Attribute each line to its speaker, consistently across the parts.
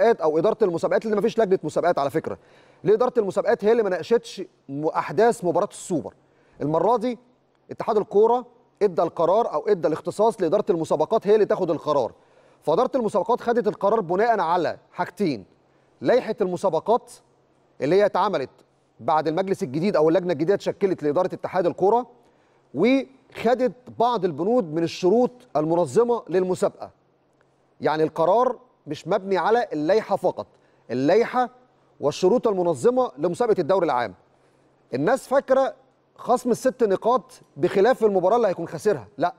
Speaker 1: المسابقات او اداره المسابقات لان ما فيش لجنه مسابقات على فكره ليه اداره المسابقات هي اللي ما ناقشتش احداث مباراه السوبر المره دي اتحاد الكوره ادى القرار او ادى الاختصاص لاداره المسابقات هي اللي تاخد القرار فاداره المسابقات خدت القرار بناء على حاجتين لائحه المسابقات اللي هي اتعملت بعد المجلس الجديد او اللجنه الجديده اتشكلت لاداره اتحاد الكوره وخدت بعض البنود من الشروط المنظمه للمسابقه يعني القرار مش مبني على اللائحه فقط اللائحه والشروط المنظمه لمسابقه الدوري العام الناس فاكره خصم الست نقاط بخلاف المباراه اللي هيكون خاسرها لا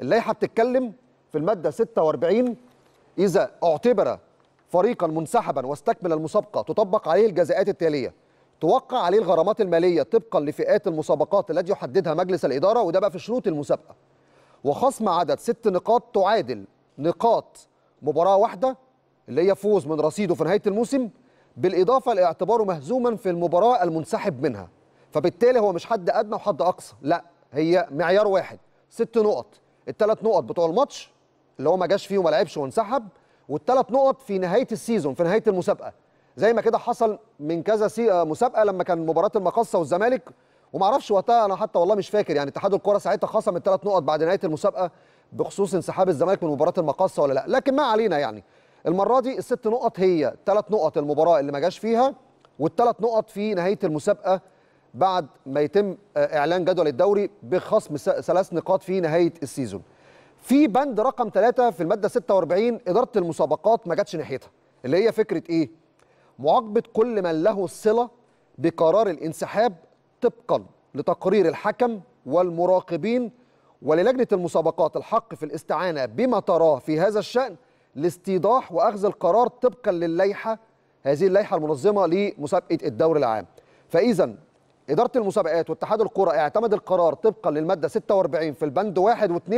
Speaker 1: اللائحه بتتكلم في الماده 46 اذا اعتبر فريقا منسحبا واستكمل المسابقه تطبق عليه الجزاءات التاليه توقع عليه الغرامات الماليه طبقا لفئات المسابقات التي يحددها مجلس الاداره وده بقى في شروط المسابقه وخصم عدد ست نقاط تعادل نقاط مباراه واحده اللي هي فوز من رصيده في نهايه الموسم بالاضافه لاعتباره مهزوما في المباراه المنسحب منها فبالتالي هو مش حد ادنى وحد اقصى لا هي معيار واحد ست نقط الثلاث نقط بتوع الماتش اللي هو ما جاش فيه وما لعبش وانسحب والثلاث نقط في نهايه السيزون في نهايه المسابقه زي ما كده حصل من كذا آه، مسابقه لما كان مباراه المقصه والزمالك وما اعرفش وقتها انا حتى والله مش فاكر يعني اتحاد الكره ساعتها خصم الثلاث نقط بعد نهايه المسابقه بخصوص انسحاب الزمالك من مباراه المقاصه ولا لا لكن ما علينا يعني المره دي الست نقط هي ثلاث نقط المباراه اللي ما جاش فيها والثلاث نقط في نهايه المسابقه بعد ما يتم آه، اعلان جدول الدوري بخصم ثلاث نقاط في نهايه السيزون في بند رقم ثلاثة في الماده 46 اداره المسابقات ما جاتش ناحيتها اللي هي فكره ايه معاقبه كل من له صلة بقرار الانسحاب طبقا لتقرير الحكم والمراقبين وللجنة المسابقات الحق في الاستعانة بما تراه في هذا الشأن لاستيضاح وأخذ القرار طبقا للائحة هذه اللائحة المنظمة لمسابقة الدور العام فإذا إدارة المسابقات واتحاد الكرة اعتمد القرار طبقا للمادة 46 في البند 1 و2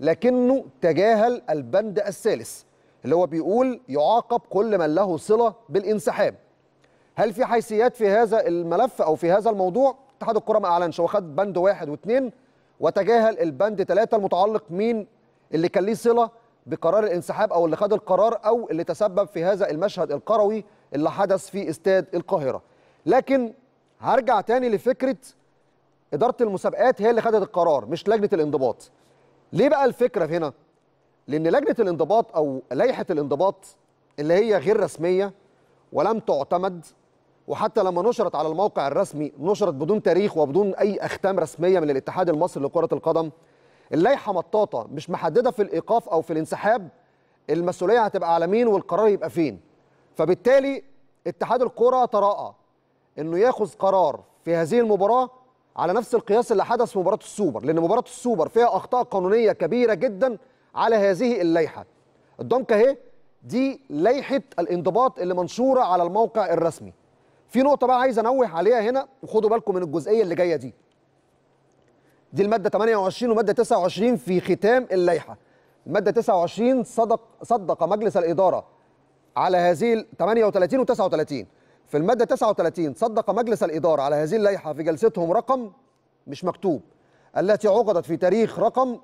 Speaker 1: لكنه تجاهل البند الثالث اللي هو بيقول يعاقب كل من له صلة بالانسحاب هل في حيثيات في هذا الملف أو في هذا الموضوع؟ اتحاد الكرة ما أعلنش هو خد بند واحد واثنين وتجاهل البند 3 المتعلق مين اللي كان ليه صله بقرار الانسحاب او اللي خد القرار او اللي تسبب في هذا المشهد القروي اللي حدث في استاد القاهره لكن هرجع تاني لفكره اداره المسابقات هي اللي خدت القرار مش لجنه الانضباط ليه بقى الفكره في هنا لان لجنه الانضباط او لائحه الانضباط اللي هي غير رسميه ولم تعتمد وحتى لما نشرت على الموقع الرسمي نشرت بدون تاريخ وبدون اي اختام رسميه من الاتحاد المصري لكره القدم اللائحه مطاطه مش محدده في الايقاف او في الانسحاب المسؤوليه هتبقى على مين والقرار يبقى فين فبالتالي اتحاد الكره تراءى انه ياخذ قرار في هذه المباراه على نفس القياس اللي حدث في مباراه السوبر لان مباراه السوبر فيها اخطاء قانونيه كبيره جدا على هذه اللائحه الضنكه اهي دي لائحه الانضباط اللي منشوره على الموقع الرسمي في نقطه بقى عايز انوه عليها هنا وخدوا بالكم من الجزئيه اللي جايه دي دي الماده 28 وماده 29 في ختام اللائحه الماده 29 صدق صدق مجلس الاداره على هذه 38 و39 في الماده 39 صدق مجلس الاداره على هذه اللائحه في جلستهم رقم مش مكتوب التي عقدت في تاريخ رقم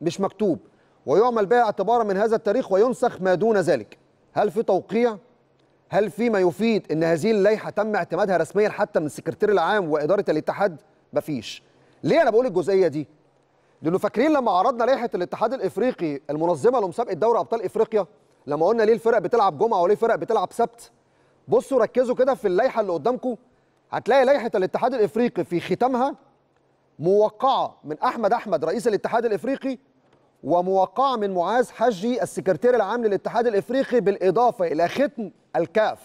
Speaker 1: مش مكتوب ويعمل بها اعتبارا من هذا التاريخ وينسخ ما دون ذلك هل في توقيع هل فيما يفيد ان هذه اللائحه تم اعتمادها رسميا حتى من السكرتير العام واداره الاتحاد مفيش ليه انا بقول الجزئيه دي لانه فاكرين لما عرضنا لائحه الاتحاد الافريقي المنظمه لمسابقه دوري ابطال افريقيا لما قلنا ليه الفرق بتلعب جمعه وليه الفرق بتلعب سبت بصوا ركزوا كده في اللائحه اللي قدامكم هتلاقي لائحه الاتحاد الافريقي في ختامها موقعه من احمد احمد رئيس الاتحاد الافريقي وموقعة من معاذ حجي السكرتير العام للاتحاد الإفريقي بالإضافة إلى ختم الكاف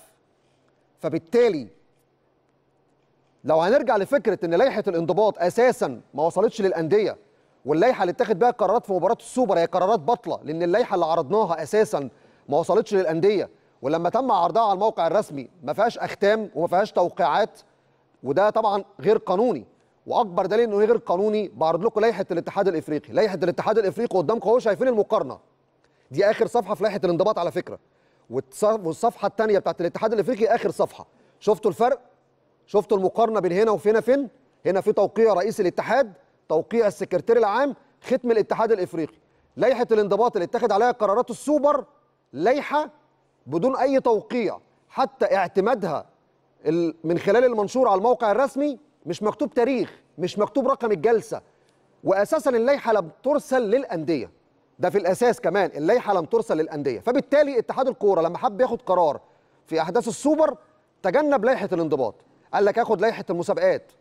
Speaker 1: فبالتالي لو هنرجع لفكرة أن لائحة الانضباط أساسا ما وصلتش للأندية واللائحة اللي اتخذ بها قرارات في مباراة السوبر هي قرارات باطلة لأن اللائحة اللي عرضناها أساسا ما وصلتش للأندية ولما تم عرضها على الموقع الرسمي ما فيهاش أختام وما فيهاش توقيعات وده طبعا غير قانوني واكبر دليل انه غير قانوني بعرض لكم لائحه الاتحاد الافريقي لائحه الاتحاد الافريقي قدامكم اهو شايفين المقارنه دي اخر صفحه في لائحه الانضباط على فكره والصفحه الثانيه بتاعت الاتحاد الافريقي اخر صفحه شفتوا الفرق شفتوا المقارنه بين هنا وفينا فين هنا في توقيع رئيس الاتحاد توقيع السكرتير العام ختم الاتحاد الافريقي لائحه الانضباط اللي اتخذ عليها قرارات السوبر لائحه بدون اي توقيع حتى اعتمادها من خلال المنشور على الموقع الرسمي مش مكتوب تاريخ مش مكتوب رقم الجلسه واساسا اللائحه لم ترسل للانديه ده في الاساس كمان اللائحه لم ترسل للانديه فبالتالي اتحاد الكوره لما حب ياخد قرار في احداث السوبر تجنب لائحه الانضباط قال لك اخد لائحه المسابقات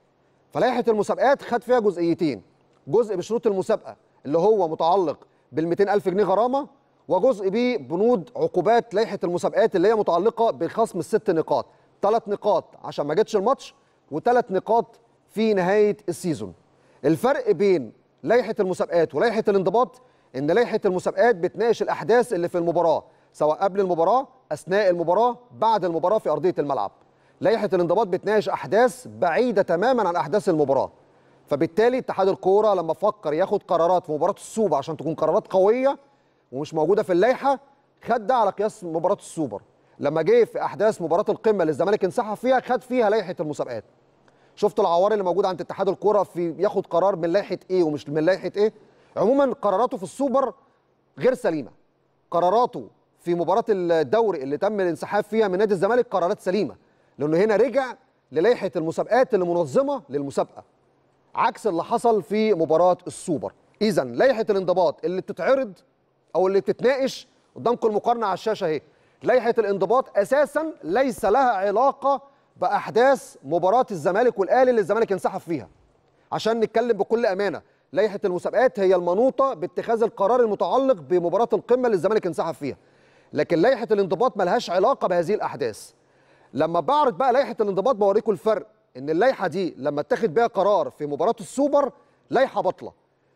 Speaker 1: فلائحه المسابقات خد فيها جزئيتين جزء بشروط المسابقه اللي هو متعلق بال 200000 جنيه غرامه وجزء بيه بنود عقوبات لائحه المسابقات اللي هي متعلقه بخصم الست نقاط ثلاث نقاط عشان ما جتش الماتش وثلاث نقاط في نهايه السيزون الفرق بين لائحه المسابقات ولائحه الانضباط ان لائحه المسابقات بتناقش الاحداث اللي في المباراه سواء قبل المباراه اثناء المباراه بعد المباراه في ارضيه الملعب لائحه الانضباط بتناقش احداث بعيده تماما عن احداث المباراه فبالتالي اتحاد الكوره لما فكر ياخد قرارات في مباراه السوبر عشان تكون قرارات قويه ومش موجوده في اللائحه خد ده على قياس مباراه السوبر لما جه في احداث مباراه القمه اللي الزمالك انسحب فيها خد فيها لائحه المسابقات شفتوا العوار اللي موجود عند اتحاد الكره في ياخد قرار من لائحه ايه ومش من لائحه ايه عموما قراراته في السوبر غير سليمه قراراته في مباراه الدوري اللي تم الانسحاب فيها من نادي الزمالك قرارات سليمه لانه هنا رجع للائحه المسابقات اللي منظمه للمسابقه عكس اللي حصل في مباراه السوبر اذا لائحه الانضباط اللي بتتعرض او اللي بتتناقش قدامكم المقارنه على الشاشه اهي لائحه الانضباط اساسا ليس لها علاقه باحداث مباراه الزمالك والاهلي اللي الزمالك انسحب فيها عشان نتكلم بكل امانه لائحه المسابقات هي المنوطه باتخاذ القرار المتعلق بمباراه القمه اللي الزمالك انسحب فيها لكن لائحه الانضباط ملهاش علاقه بهذه الاحداث لما بعرض بقى لائحه الانضباط بوريكم الفرق ان اللائحه دي لما اتخذ بيها قرار في مباراه السوبر لائحه بطله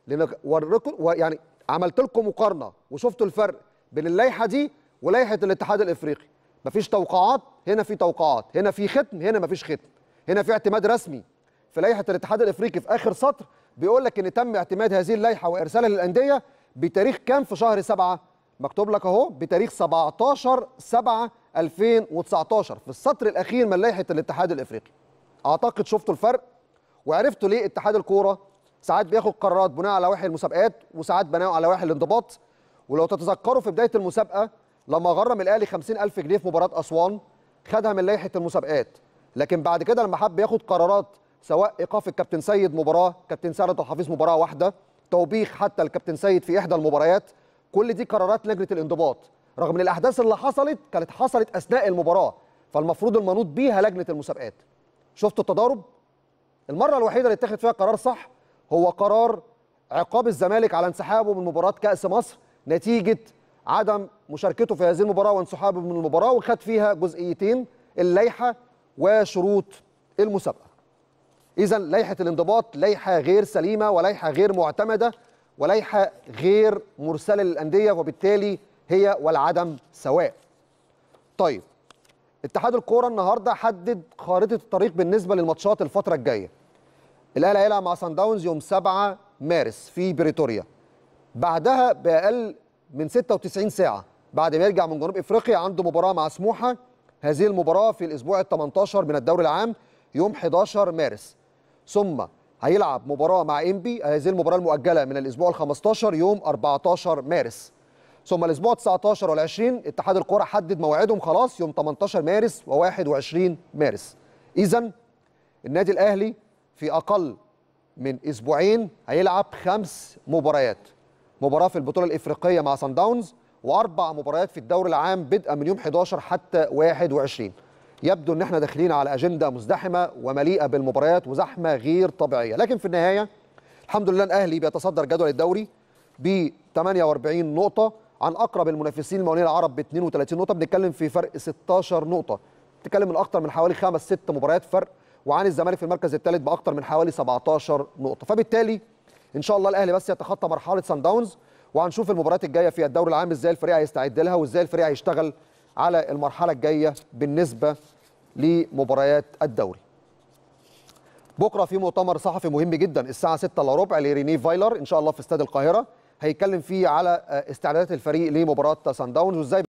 Speaker 1: لان وريكم يعني عملت لكم مقارنه وشفتوا الفرق بين اللائحه دي ولائحه الاتحاد الافريقي مفيش توقعات هنا في توقعات هنا في ختم هنا مفيش ختم هنا في اعتماد رسمي في لائحه الاتحاد الافريقي في اخر سطر بيقول لك ان تم اعتماد هذه اللائحه وارسالها للانديه بتاريخ كام في شهر 7 مكتوب لك اهو بتاريخ 17 7 2019 في السطر الاخير من لائحه الاتحاد الافريقي اعتقد شفتوا الفرق وعرفتوا ليه اتحاد الكوره ساعات بياخد قرارات بناء على وحي المسابقات وساعات بناء على وحي الانضباط ولو تتذكروا في بدايه المسابقه لما غرم الاهلي 50000 جنيه في مباراه اسوان خدها من لائحه المسابقات لكن بعد كده لما حب ياخد قرارات سواء ايقاف الكابتن سيد مباراه كابتن سعد الحفيظ مباراه واحده توبيخ حتى الكابتن سيد في احدى المباريات كل دي قرارات لجنه الانضباط رغم ان الاحداث اللي حصلت كانت حصلت اثناء المباراه فالمفروض المنوط بيها لجنه المسابقات شفت التضارب المره الوحيده اللي اتخذ فيها قرار صح هو قرار عقاب الزمالك على انسحابه من مباراه كاس مصر نتيجه عدم مشاركته في هذه المباراه وانسحابه من المباراه وخد فيها جزئيتين اللائحه وشروط المسابقه. اذا لائحه الانضباط لائحه غير سليمه ولائحه غير معتمده ولائحه غير مرسله للانديه وبالتالي هي والعدم سواء. طيب اتحاد الكوره النهارده حدد خارطه الطريق بالنسبه للماتشات الفتره الجايه. الاهلي هيلعب مع سان داونز يوم 7 مارس في بريتوريا. بعدها باقل من 96 ساعه بعد ما يرجع من جنوب افريقيا عنده مباراه مع سموحه هذه المباراه في الاسبوع ال 18 من الدوري العام يوم 11 مارس ثم هيلعب مباراه مع انبي هذه المباراه المؤجله من الاسبوع ال 15 يوم 14 مارس ثم الاسبوع 19 وال 20 اتحاد الكوره حدد موعدهم خلاص يوم 18 مارس و21 مارس اذا النادي الاهلي في اقل من اسبوعين هيلعب خمس مباريات مباراه في البطوله الافريقيه مع سان داونز واربع مباريات في الدوري العام بدءا من يوم 11 حتى 21 يبدو ان احنا داخلين على اجنده مزدحمه ومليئه بالمباريات وزحمه غير طبيعيه لكن في النهايه الحمد لله الاهلي بيتصدر جدول الدوري ب 48 نقطه عن اقرب المنافسين الموالين العرب ب 32 نقطه بنتكلم في فرق 16 نقطه بنتكلم من اكتر من حوالي خمس ست مباريات فرق وعن الزمالك في المركز الثالث باكتر من حوالي 17 نقطه فبالتالي ان شاء الله الاهلي بس يتخطى مرحله سان داونز وهنشوف المباريات الجايه في الدوري العام ازاي الفريق هيستعد لها وازاي الفريق هيشتغل على المرحله الجايه بالنسبه لمباريات الدوري بكره في مؤتمر صحفي مهم جدا الساعه 6 الا ربع لريني فايلر ان شاء الله في استاد القاهره هيتكلم فيه على آه، استعدادات الفريق لمباراه سان داونز وازاي